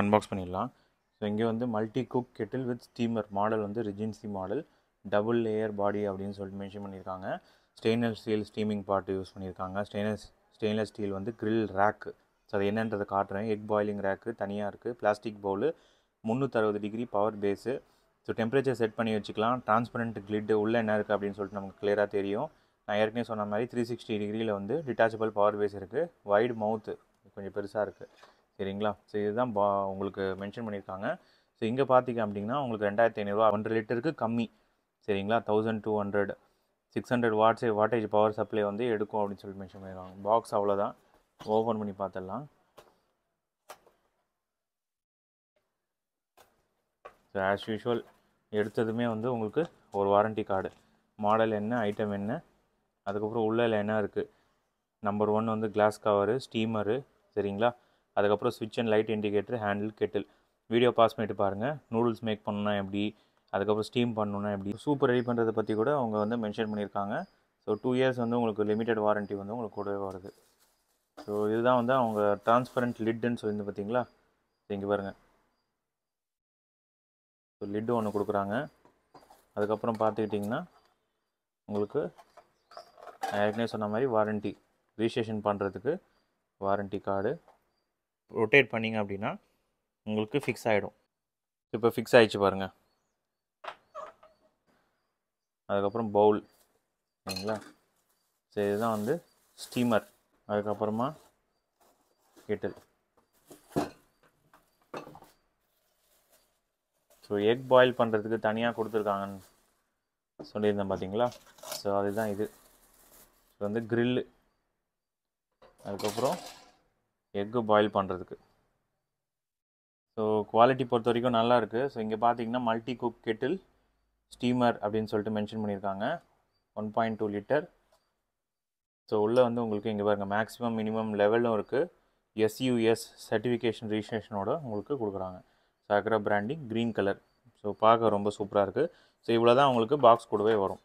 வாங்க அன்பாக்ஸ் பண்ணிடலாம் ஸோ இங்கே வந்து multi cook kettle with steamer model வந்து regency model double layer body அப்படின்னு சொல்லிட்டு மென்ஷன் பண்ணியிருக்காங்க stainless steel steaming pot use பண்ணியிருக்காங்க ஸ்டெயின்லெஸ் ஸ்டெயின்லெஸ் ஸ்டீல் வந்து கிரில் ரேக்கு ஸோ அது என்னன்றதை காட்டுறேன் எக் பாயிலிங் ரேக்கு தனியாக இருக்குது பிளாஸ்டிக் பவுலு முந்நூற்றறுபது degree power base so temperature set பண்ணி வச்சுக்கலாம் டிரான்ஸ்பரண்ட் கிளிட் உள்ளே என்ன இருக்குது அப்படின்னு சொல்லிட்டு நமக்கு கிளியராக தெரியும் நான் ஏற்கனவே சொன்ன மாதிரி த்ரீ சிக்ஸ்டி டிகிரியில் வந்து டிட்டாச்சபிள் பவர் பேஸ் இருக்குது வைட் மவுத்து கொஞ்சம் பெருசாக இருக்குது சரிங்களா ஸோ இதுதான் பா உங்களுக்கு மென்ஷன் பண்ணியிருக்காங்க ஸோ இங்கே பார்த்திங்க அப்படின்னா உங்களுக்கு ரெண்டாயிரத்தி ஐநூறுரூவா ஒன்றரை லிட்டருக்கு கம்மி சரிங்களா thousand two hundred six hundred watts wattage power supply வந்து எடுக்கும் அப்படின்னு சொல்லி மென்ஷன் பண்ணியிருக்காங்க பாக்ஸ் அவ்வளோதான் ஓப்பன் பண்ணி பார்த்துடலாம் ஸோ ஆஸ் யூஷுவல் எடுத்ததுமே வந்து உங்களுக்கு ஒரு வாரண்ட்டி கார்டு மாடல் என்ன ஐட்டம் என்ன அதுக்கப்புறம் உள்ளே என்ன இருக்குது நம்பர் ஒன் வந்து கிளாஸ் கவரு ஸ்டீமரு சரிங்களா அதுக்கப்புறம் சுவிட்ச் and light indicator handle kettle video pause பண்ணிட்டு பாருங்கள் நூடுல்ஸ் மேக் பண்ணணும்னா எப்படி அதுக்கப்புறம் ஸ்டீம் பண்ணணும்னா எப்படி சூப்பர் ரெடி பண்ணுறதை பற்றி கூட அவங்க வந்து மென்ஷன் பண்ணியிருக்காங்க ஸோ டூ இயர்ஸ் வந்து உங்களுக்கு லிமிட்டட் வாரண்ட்டி வந்து உங்களுக்கு கூடவே வருது ஸோ இதுதான் வந்து அவங்க டிரான்ஸ்பரண்ட் லிட்டுன்னு சொல்லியிருந்து பார்த்தீங்களா இங்கே பாருங்கள் ஸோ லிட்டு ஒன்று கொடுக்குறாங்க அதுக்கப்புறம் பார்த்துக்கிட்டிங்கன்னா உங்களுக்கு ஏற்கனவே சொன்ன மாதிரி வாரண்ட்டி ரிஜிஸ்ட்ரேஷன் பண்ணுறதுக்கு வாரண்ட்டி கார்டு ரொட்டேட் பண்ணிங்க அப்படின்னா உங்களுக்கு ஃபிக்ஸ் ஆகிடும் இப்போ ஃபிக்ஸ் ஆகிடுச்சு பாருங்கள் அதுக்கப்புறம் பவுல் சரிங்களா சரி இதுதான் வந்து ஸ்டீமர் அதுக்கப்புறமா கெட்டில் ஸோ எக் பாயில் பண்ணுறதுக்கு தனியாக கொடுத்துருக்காங்கன்னு சொல்லியிருந்தேன் பார்த்தீங்களா ஸோ அதுதான் இது இது வந்து க்ரில்லு அதுக்கப்புறம் எக்கு பாயில் பண்ணுறதுக்கு ஸோ குவாலிட்டி பொறுத்த வரைக்கும் நல்லாயிருக்கு ஸோ இங்கே பார்த்தீங்கன்னா மல்டி குக் கெட்டில் ஸ்டீமர் அப்படின்னு சொல்லிட்டு மென்ஷன் பண்ணியிருக்காங்க one point two litre so உள்ளே வந்து உங்களுக்கு இங்கே பாருங்கள் மேக்ஸிமம் மினிமம் லெவலும் இருக்குது எஸ்யூஎஸ் சர்டிஃபிகேஷன் ரிஜிஸ்ட்ரேஷனோட உங்களுக்கு கொடுக்குறாங்க சாக்கரா பிராண்டிங் க்ரீன் கலர் ஸோ பார்க்க ரொம்ப சூப்பராக இருக்குது ஸோ இவ்வளோ தான் உங்களுக்கு பாக்ஸ் கூடவே வரும்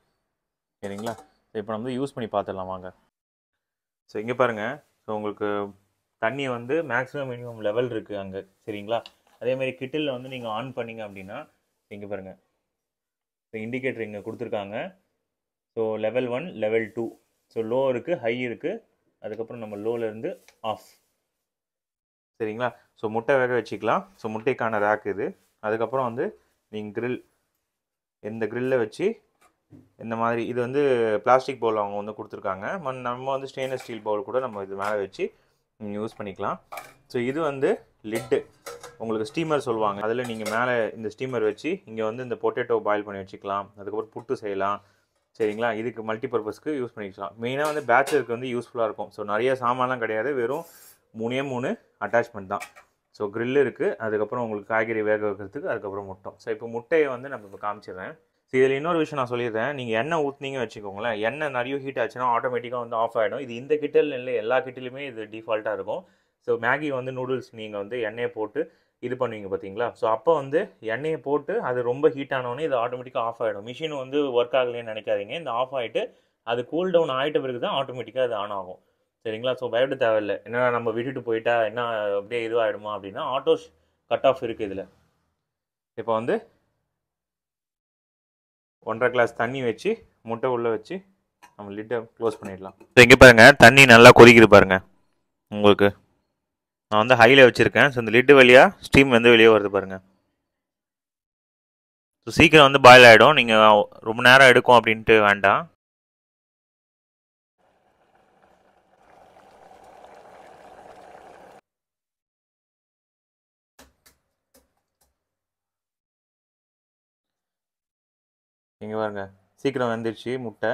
சரிங்களா ஸோ இப்போ நம்ம யூஸ் பண்ணி பார்த்துடலாம் வாங்க ஸோ இங்கே பாருங்கள் ஸோ உங்களுக்கு தண்ணி வந்து மேக்ஸிமம் மினிமம் லெவல் இருக்குது அங்கே சரிங்களா அதேமாதிரி கிட்டில் வந்து நீங்கள் ஆன் பண்ணிங்க அப்படின்னா இங்கே பாருங்கள் இப்போ இண்டிகேட்டர் இங்கே கொடுத்துருக்காங்க so level one level two so low இருக்குது ஹை இருக்குது அதுக்கப்புறம் நம்ம லோலேருந்து ஆஃப் சரிங்களா ஸோ முட்டை வேக வச்சுக்கலாம் ஸோ முட்டைக்கான ரேக் இது அதுக்கப்புறம் வந்து நீங்கள் க்ரில் எந்த க்ரில்ல வச்சு இந்த மாதிரி இது வந்து பிளாஸ்டிக் பவுல் அவங்க வந்து கொடுத்துருக்காங்க நம்ம வந்து ஸ்டெயின்லெஸ் ஸ்டீல் பவுல் கூட நம்ம இது மேலே வச்சு நீங்கள் யூஸ் பண்ணிக்கலாம் ஸோ இது வந்து லிட்டு உங்களுக்கு ஸ்டீமர் சொல்லுவாங்க அதில் நீங்கள் மேலே இந்த ஸ்டீமர் வச்சு இங்கே வந்து இந்த பொட்டேட்டோ பாயில் பண்ணி வச்சுக்கலாம் அதுக்கப்புறம் புட்டு செய்யலாம் சரிங்களா இதுக்கு மல்டி பர்பஸ்க்கு யூஸ் பண்ணிக்கலாம் மெயினாக வந்து பேச்சுலருக்கு வந்து யூஸ்ஃபுல்லாக இருக்கும் ஸோ நிறைய சாமான்லாம் கிடையாது வெறும் மூணே மூணு அட்டாச்மெண்ட் தான் ஸோ க்ரில் இருக்குது அதுக்கப்புறம் உங்களுக்கு காய்கறி வேக வைக்கிறதுக்கு அதுக்கப்புறம் முட்டை ஸோ இப்போ முட்டையை வந்து நம்ம இப்போ காமிச்சிடுறேன் இதில் இன்னொரு விஷயம் நான் சொல்லிடுறேன் நீங்கள் எண்ணெய் ஊற்றுனீங்க வச்சுக்கோங்களேன் எண்ணெய் நிறைய ஹீட் ஆச்சுன்னா ஆட்டோமேட்டிக்காக வந்து ஆஃப் ஆகிடும் இது இந்த கிட்டில் இல்லை எல்லா கிட்டிலுமே இது டிஃபால்ட்டாக இருக்கும் ஸோ மேகி வந்து நூடுல்ஸ் நீங்கள் வந்து எண்ணெயை போட்டு இது பண்ணுவீங்க பார்த்தீங்களா ஸோ அப்போ வந்து எண்ணெயை போட்டு அது ரொம்ப ஹீட் ஆனோடனே இது ஆட்டோமேட்டிக்காக ஆஃப் ஆகிடும் மிஷின் வந்து ஒர்க் ஆகலன்னு நினைக்காதீங்க இந்த ஆஃப் ஆகிட்டு அது கூல் டவுன் ஆகிட்ட பிறகு தான் ஆட்டோமேட்டிக்காக அது ஆன் ஆகும் சரிங்களா ஸோ பயப்பட தேவையில்லை என்ன நம்ம விட்டுட்டு போயிட்டா என்ன அப்படியே இதுவாகிடுமா அப்படின்னா ஆட்டோஸ் கட் ஆஃப் இருக்குது இதில் இப்போ வந்து ஒன்றரை கிளாஸ் தண்ணி வச்சு முட்டை உள்ளே வச்சு நம்ம லிட்டை க்ளோஸ் பண்ணிடலாம் இங்கே பாருங்கள் தண்ணி நல்லா கொதிக்கிது பாருங்கள் உங்களுக்கு நான் வந்து ஹையில் வச்சுருக்கேன் ஸோ இந்த லிட்டு வழியாக ஸ்டீம் வந்து வெளியே வருது பாருங்கள் ஸோ சீக்கிரம் வந்து பாயில் ஆகிடும் நீங்கள் ரொம்ப நேரம் எடுக்கும் அப்படின்ட்டு வேண்டாம் இங்கே பாருங்கள் சீக்கிரம் வந்துடுச்சு முட்டை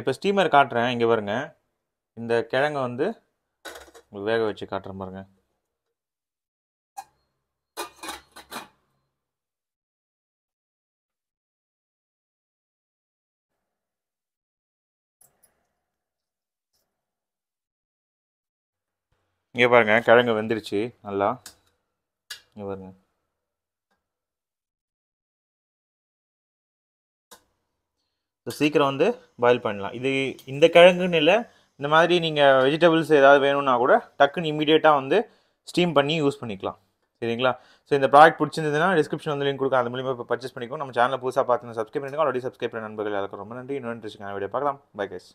இப்போ ஸ்டீமர் காட்டுறேன் இங்கே பாருங்க இந்த கிழங்கை வந்து வேக வச்சு காட்டுறேன் பாருங்கள் இங்கே பாருங்க கிழங்கு வெந்துருச்சு நல்லா இங்கே பாருங்கள் ஸோ சீக்கிரம் வந்து பாயில் பண்ணலாம் இது இந்த கிழங்குன்னு இல்லை இந்த மாதிரி நீங்கள் வெஜிடபிள்ஸ் ஏதாவது வேணும்னா கூட டக்குன்னு இம்மிடியேட்டாக வந்து ஸ்டீம் பண்ணி யூஸ் பண்ணிக்கலாம் சரிங்களா ஸோ இந்த ப்ராடக்ட் பிடிச்சிருந்ததுன்னா டிஸ்கிரிப்ஷன் வந்து லிங்க் கொடுக்கும் அந்த மூலியமாக இப்போ பர்ச்சேஸ் பண்ணிக்கோ நம்ம சேனல் புதுசாக பார்த்துன்னு சப்ஸ்கிரைப் பண்ணிக்கோ ஆல்ரெடி சப்ஸ்கிரைப் பண்ண நண்பர்கள் எல்லாருக்கும் ரொம்ப நன்றி இன்னொன்று வீடியோ பார்க்கலாம் பை கேஸ்